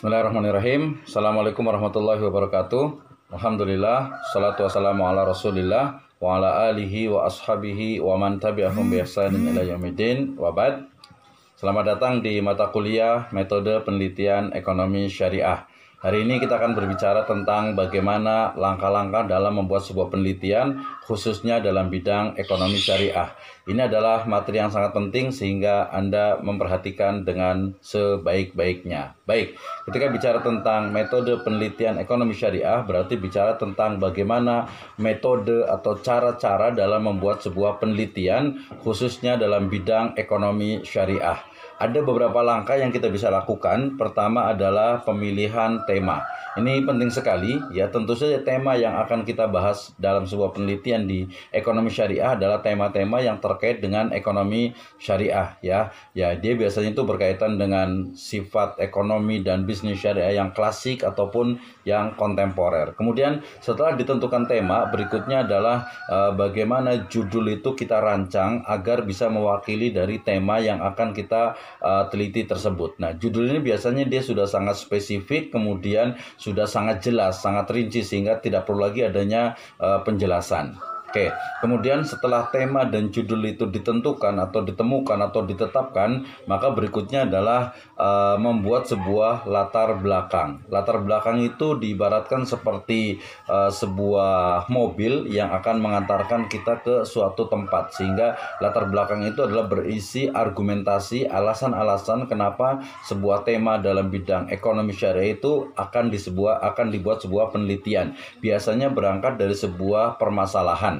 Bismillahirrahmanirrahim. Assalamualaikum warahmatullahi wabarakatuh. Alhamdulillah. Salatu wassalamu ala rasulillah wa ala alihi wa ashabihi wa man tabi'ahum bi ihsanin ila yaumidin wa ba'd. Selamat datang di mata kuliah metode penelitian ekonomi syariah. Hari ini kita akan berbicara tentang bagaimana langkah-langkah dalam membuat sebuah penelitian khususnya dalam bidang ekonomi syariah. Ini adalah materi yang sangat penting sehingga Anda memperhatikan dengan sebaik-baiknya. Baik, ketika bicara tentang metode penelitian ekonomi syariah berarti bicara tentang bagaimana metode atau cara-cara dalam membuat sebuah penelitian khususnya dalam bidang ekonomi syariah ada beberapa langkah yang kita bisa lakukan. Pertama adalah pemilihan tema. Ini penting sekali, ya. Tentu saja, tema yang akan kita bahas dalam sebuah penelitian di ekonomi syariah adalah tema-tema yang terkait dengan ekonomi syariah, ya. Ya, dia biasanya itu berkaitan dengan sifat ekonomi dan bisnis syariah yang klasik ataupun yang kontemporer. Kemudian, setelah ditentukan tema, berikutnya adalah e, bagaimana judul itu kita rancang agar bisa mewakili dari tema yang akan kita uh, teliti tersebut. Nah, judul ini biasanya dia sudah sangat spesifik, kemudian sudah sangat jelas, sangat rinci sehingga tidak perlu lagi adanya uh, penjelasan. Oke, kemudian setelah tema dan judul itu ditentukan atau ditemukan atau ditetapkan, maka berikutnya adalah uh, membuat sebuah latar belakang. Latar belakang itu diibaratkan seperti uh, sebuah mobil yang akan mengantarkan kita ke suatu tempat, sehingga latar belakang itu adalah berisi argumentasi, alasan-alasan kenapa sebuah tema dalam bidang ekonomi syariah itu akan di sebuah akan dibuat sebuah penelitian. Biasanya berangkat dari sebuah permasalahan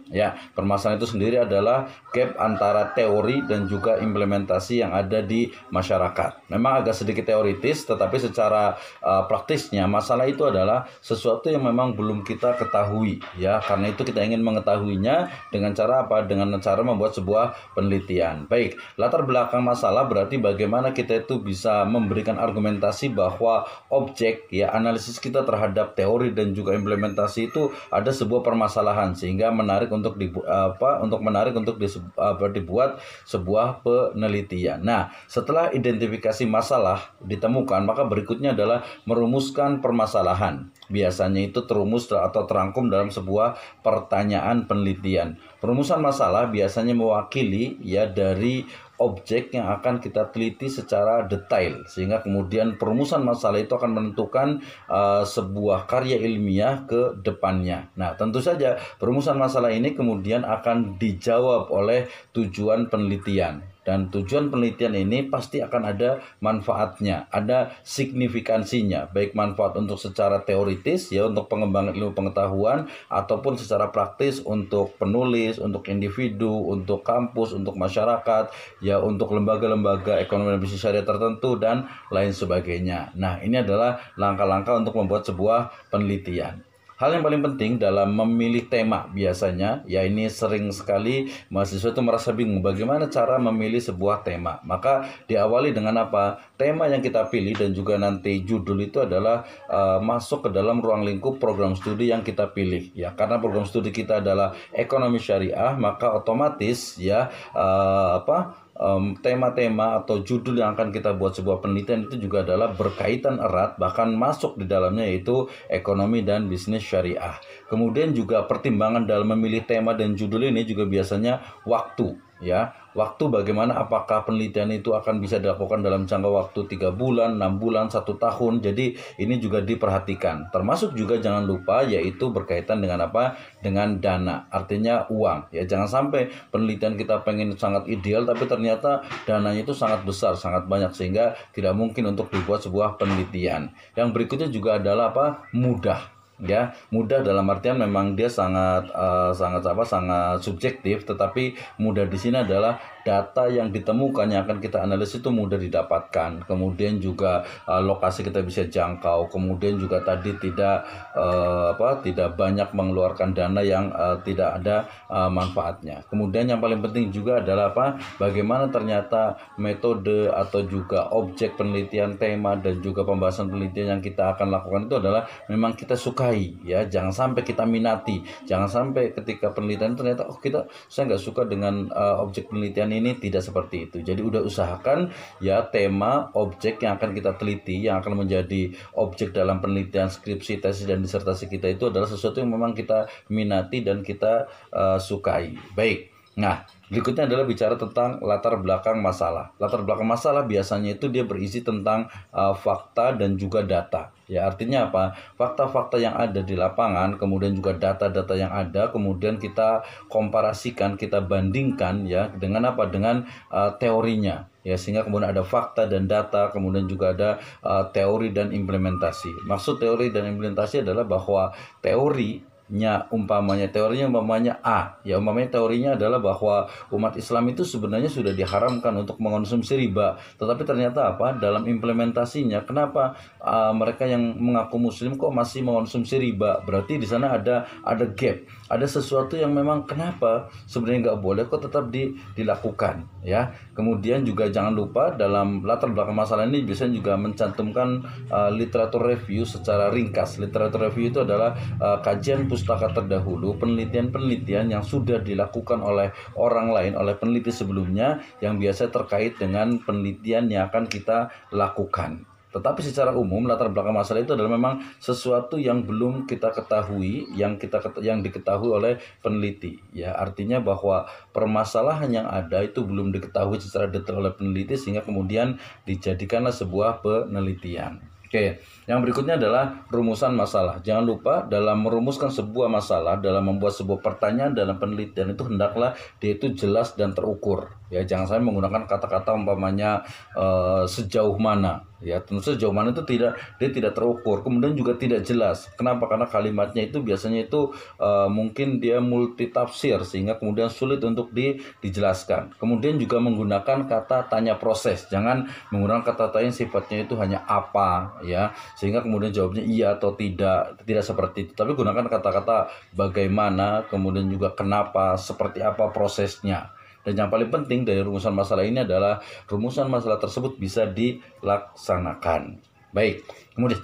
Ya, permasalahan itu sendiri adalah gap antara teori dan juga implementasi yang ada di masyarakat. Memang agak sedikit teoritis, tetapi secara uh, praktisnya masalah itu adalah sesuatu yang memang belum kita ketahui, ya. Karena itu kita ingin mengetahuinya dengan cara apa? Dengan cara membuat sebuah penelitian. Baik, latar belakang masalah berarti bagaimana kita itu bisa memberikan argumentasi bahwa objek ya analisis kita terhadap teori dan juga implementasi itu ada sebuah permasalahan sehingga menarik untuk untuk dibu apa untuk menarik untuk apa, dibuat sebuah penelitian. Nah, setelah identifikasi masalah ditemukan, maka berikutnya adalah merumuskan permasalahan biasanya itu terumus atau terangkum dalam sebuah pertanyaan penelitian. Perumusan masalah biasanya mewakili ya dari objek yang akan kita teliti secara detail sehingga kemudian perumusan masalah itu akan menentukan uh, sebuah karya ilmiah ke depannya. Nah, tentu saja perumusan masalah ini kemudian akan dijawab oleh tujuan penelitian. Dan tujuan penelitian ini pasti akan ada manfaatnya, ada signifikansinya, baik manfaat untuk secara teoritis ya untuk pengembangan ilmu pengetahuan ataupun secara praktis untuk penulis, untuk individu, untuk kampus, untuk masyarakat, ya untuk lembaga-lembaga ekonomi dan bisnis syariah tertentu dan lain sebagainya. Nah, ini adalah langkah-langkah untuk membuat sebuah penelitian. Hal yang paling penting dalam memilih tema biasanya, ya ini sering sekali mahasiswa itu merasa bingung bagaimana cara memilih sebuah tema. Maka diawali dengan apa? Tema yang kita pilih dan juga nanti judul itu adalah uh, masuk ke dalam ruang lingkup program studi yang kita pilih. Ya, karena program studi kita adalah ekonomi syariah, maka otomatis ya uh, apa? tema-tema um, atau judul yang akan kita buat sebuah penelitian itu juga adalah berkaitan erat bahkan masuk di dalamnya yaitu ekonomi dan bisnis syariah. Kemudian juga pertimbangan dalam memilih tema dan judul ini juga biasanya waktu ya waktu bagaimana apakah penelitian itu akan bisa dilakukan dalam jangka waktu tiga bulan enam bulan satu tahun jadi ini juga diperhatikan termasuk juga jangan lupa yaitu berkaitan dengan apa dengan dana artinya uang ya jangan sampai penelitian kita pengen sangat ideal tapi ternyata dananya itu sangat besar sangat banyak sehingga tidak mungkin untuk dibuat sebuah penelitian yang berikutnya juga adalah apa mudah ya mudah dalam artian memang dia sangat uh, sangat apa sangat subjektif tetapi mudah di sini adalah data yang ditemukan yang akan kita analisis itu mudah didapatkan kemudian juga uh, lokasi kita bisa jangkau kemudian juga tadi tidak uh, apa tidak banyak mengeluarkan dana yang uh, tidak ada uh, manfaatnya kemudian yang paling penting juga adalah apa bagaimana ternyata metode atau juga objek penelitian tema dan juga pembahasan penelitian yang kita akan lakukan itu adalah memang kita suka sukai ya jangan sampai kita minati jangan sampai ketika penelitian ternyata oh kita saya nggak suka dengan uh, objek penelitian ini tidak seperti itu jadi udah usahakan ya tema objek yang akan kita teliti yang akan menjadi objek dalam penelitian skripsi tesis dan disertasi kita itu adalah sesuatu yang memang kita minati dan kita uh, sukai baik Nah, berikutnya adalah bicara tentang latar belakang masalah. Latar belakang masalah biasanya itu dia berisi tentang uh, fakta dan juga data. Ya, artinya apa? Fakta-fakta yang ada di lapangan, kemudian juga data-data yang ada, kemudian kita komparasikan, kita bandingkan ya dengan apa? Dengan uh, teorinya. Ya, sehingga kemudian ada fakta dan data, kemudian juga ada uh, teori dan implementasi. Maksud teori dan implementasi adalah bahwa teori nya umpamanya teorinya umpamanya A ya umpamanya teorinya adalah bahwa umat Islam itu sebenarnya sudah diharamkan untuk mengonsumsi riba tetapi ternyata apa dalam implementasinya kenapa uh, mereka yang mengaku muslim kok masih mengonsumsi riba berarti di sana ada ada gap ada sesuatu yang memang kenapa sebenarnya nggak boleh kok tetap di, dilakukan ya kemudian juga jangan lupa dalam latar belakang masalah ini biasanya juga mencantumkan uh, literatur review secara ringkas literatur review itu adalah uh, kajian pustaka terdahulu penelitian-penelitian yang sudah dilakukan oleh orang lain oleh peneliti sebelumnya yang biasa terkait dengan penelitian yang akan kita lakukan tetapi secara umum latar belakang masalah itu adalah memang sesuatu yang belum kita ketahui, yang kita yang diketahui oleh peneliti. Ya, artinya bahwa permasalahan yang ada itu belum diketahui secara detail oleh peneliti sehingga kemudian dijadikanlah sebuah penelitian. Oke, yang berikutnya adalah rumusan masalah. Jangan lupa dalam merumuskan sebuah masalah, dalam membuat sebuah pertanyaan dalam penelitian itu hendaklah dia itu jelas dan terukur ya jangan saya menggunakan kata-kata umpamanya uh, sejauh mana ya tentu sejauh mana itu tidak dia tidak terukur kemudian juga tidak jelas kenapa karena kalimatnya itu biasanya itu uh, mungkin dia multi tafsir sehingga kemudian sulit untuk di, dijelaskan kemudian juga menggunakan kata tanya proses jangan menggunakan kata tanya yang sifatnya itu hanya apa ya sehingga kemudian jawabnya iya atau tidak tidak seperti itu tapi gunakan kata-kata bagaimana kemudian juga kenapa seperti apa prosesnya dan yang paling penting dari rumusan masalah ini adalah rumusan masalah tersebut bisa dilaksanakan. Baik, kemudian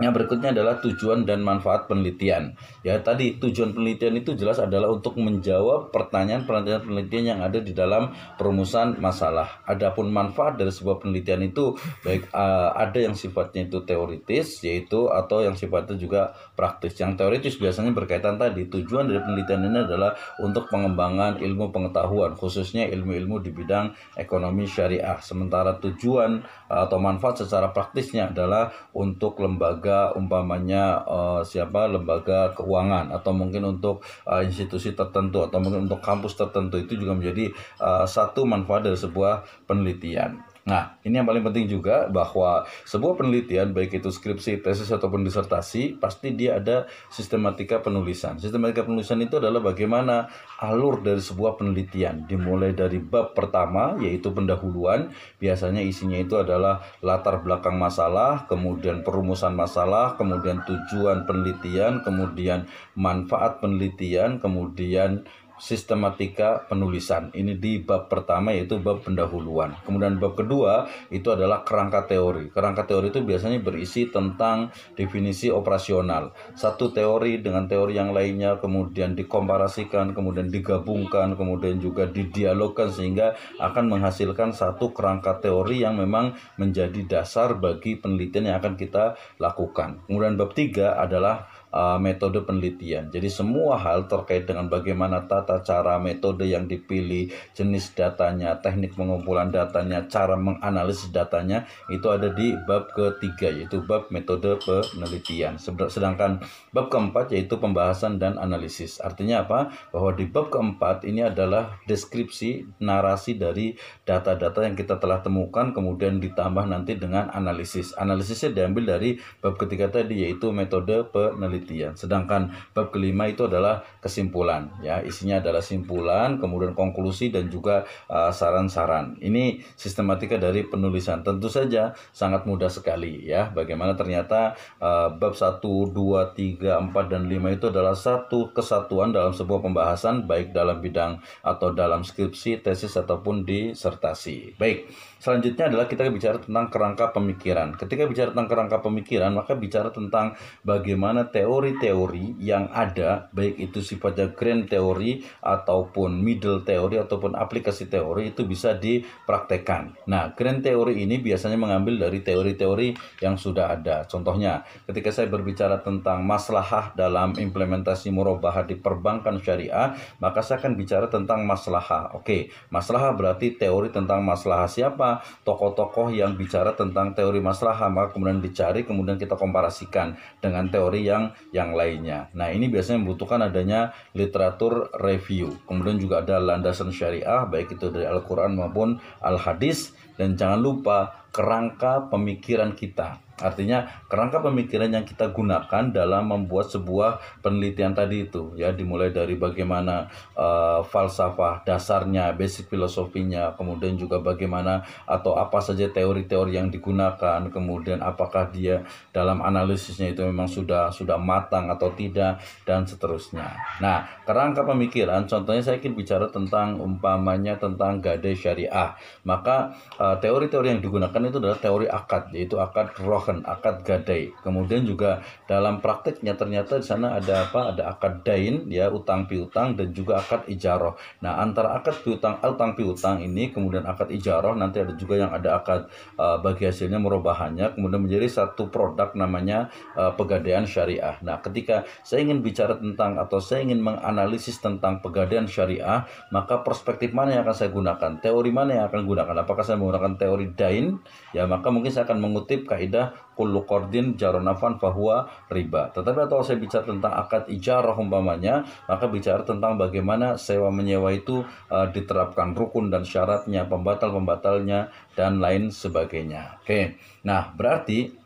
yang berikutnya adalah tujuan dan manfaat penelitian. Ya, tadi tujuan penelitian itu jelas adalah untuk menjawab pertanyaan-pertanyaan-penelitian yang ada di dalam perumusan masalah. Adapun manfaat dari sebuah penelitian itu baik uh, ada yang sifatnya itu teoritis yaitu atau yang sifatnya juga praktis. Yang teoritis biasanya berkaitan tadi tujuan dari penelitian ini adalah untuk pengembangan ilmu pengetahuan khususnya ilmu-ilmu di bidang ekonomi syariah. Sementara tujuan uh, atau manfaat secara praktisnya adalah untuk lembaga lembaga umpamanya uh, siapa lembaga keuangan atau mungkin untuk uh, institusi tertentu atau mungkin untuk kampus tertentu itu juga menjadi uh, satu manfaat dari sebuah penelitian. Nah, ini yang paling penting juga bahwa sebuah penelitian baik itu skripsi, tesis ataupun disertasi pasti dia ada sistematika penulisan. Sistematika penulisan itu adalah bagaimana alur dari sebuah penelitian dimulai dari bab pertama yaitu pendahuluan, biasanya isinya itu adalah latar belakang masalah, kemudian perumusan masalah, kemudian tujuan penelitian, kemudian manfaat penelitian, kemudian sistematika penulisan. Ini di bab pertama yaitu bab pendahuluan. Kemudian bab kedua itu adalah kerangka teori. Kerangka teori itu biasanya berisi tentang definisi operasional. Satu teori dengan teori yang lainnya kemudian dikomparasikan, kemudian digabungkan, kemudian juga didialogkan sehingga akan menghasilkan satu kerangka teori yang memang menjadi dasar bagi penelitian yang akan kita lakukan. Kemudian bab tiga adalah uh, metode penelitian. Jadi semua hal terkait dengan bagaimana tata cara, metode yang dipilih, jenis datanya, teknik pengumpulan datanya, cara menganalisis datanya itu ada di bab ketiga yaitu bab metode penelitian. Sedangkan bab keempat yaitu pembahasan dan analisis. Artinya apa? Bahwa di bab keempat ini adalah deskripsi narasi dari data-data yang kita telah temukan kemudian ditambah nanti dengan analisis. Analisisnya diambil dari bab ketiga tadi yaitu metode penelitian penelitian. Sedangkan bab kelima itu adalah kesimpulan ya. Isinya adalah simpulan, kemudian konklusi dan juga eh, saran-saran. Uh, Ini sistematika dari penulisan. Tentu saja sangat mudah sekali ya. Bagaimana ternyata uh, bab satu, dua, tiga, empat dan lima itu adalah satu kesatuan dalam sebuah pembahasan baik dalam bidang atau dalam skripsi, tesis ataupun disertasi. Baik. Selanjutnya adalah kita bicara tentang kerangka pemikiran. Ketika bicara tentang kerangka pemikiran, maka bicara tentang bagaimana teori-teori yang ada, baik itu sifatnya grand teori ataupun middle teori ataupun aplikasi teori itu bisa dipraktekkan. Nah, grand teori ini biasanya mengambil dari teori-teori yang sudah ada. Contohnya, ketika saya berbicara tentang maslahah dalam implementasi murabah di perbankan syariah, maka saya akan bicara tentang maslahah. Oke, maslahah berarti teori tentang maslahah siapa tokoh-tokoh yang bicara tentang teori masalah maka kemudian dicari kemudian kita komparasikan dengan teori yang yang lainnya. Nah, ini biasanya membutuhkan adanya literatur review. Kemudian juga ada landasan syariah baik itu dari Al-Qur'an maupun Al-Hadis dan jangan lupa kerangka pemikiran kita Artinya kerangka pemikiran yang kita gunakan dalam membuat sebuah penelitian tadi itu ya dimulai dari bagaimana uh, falsafah dasarnya, basic filosofinya, kemudian juga bagaimana atau apa saja teori-teori yang digunakan, kemudian apakah dia dalam analisisnya itu memang sudah sudah matang atau tidak dan seterusnya. Nah, kerangka pemikiran contohnya saya ingin bicara tentang umpamanya tentang gadai syariah. Maka uh, eh, teori -teori yang digunakan itu adalah teori akad yaitu akad roh melakukan akad gadai. Kemudian juga dalam praktiknya ternyata di sana ada apa? Ada akad dain ya utang piutang dan juga akad ijaroh. Nah antara akad piutang eh, utang piutang ini kemudian akad ijaroh nanti ada juga yang ada akad uh, bagi hasilnya merubahannya kemudian menjadi satu produk namanya uh, pegadaian syariah. Nah ketika saya ingin bicara tentang atau saya ingin menganalisis tentang pegadaian syariah maka perspektif mana yang akan saya gunakan? Teori mana yang akan gunakan? Apakah saya menggunakan teori dain? Ya maka mungkin saya akan mengutip kaidah kullu qardin jaronafan bahwa riba. Tetapi atau saya bicara tentang akad ijarah umpamanya, maka bicara tentang bagaimana sewa menyewa itu uh, diterapkan rukun dan syaratnya, pembatal-pembatalnya dan lain sebagainya. Oke. Nah, berarti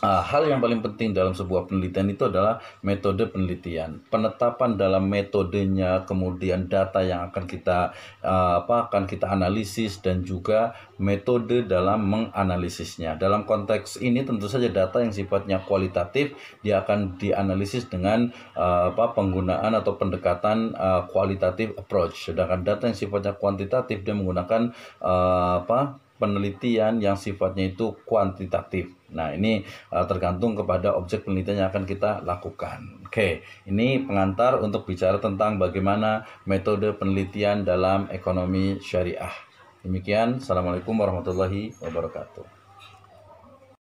Uh, hal yang paling penting dalam sebuah penelitian itu adalah metode penelitian, penetapan dalam metodenya, kemudian data yang akan kita uh, apa akan kita analisis dan juga metode dalam menganalisisnya. Dalam konteks ini tentu saja data yang sifatnya kualitatif dia akan dianalisis dengan uh, apa penggunaan atau pendekatan uh, kualitatif approach, sedangkan data yang sifatnya kuantitatif dia menggunakan uh, apa penelitian yang sifatnya itu kuantitatif. Nah, ini uh, tergantung kepada objek penelitian yang akan kita lakukan. Oke, ini pengantar untuk bicara tentang bagaimana metode penelitian dalam ekonomi syariah. Demikian, Assalamualaikum warahmatullahi wabarakatuh.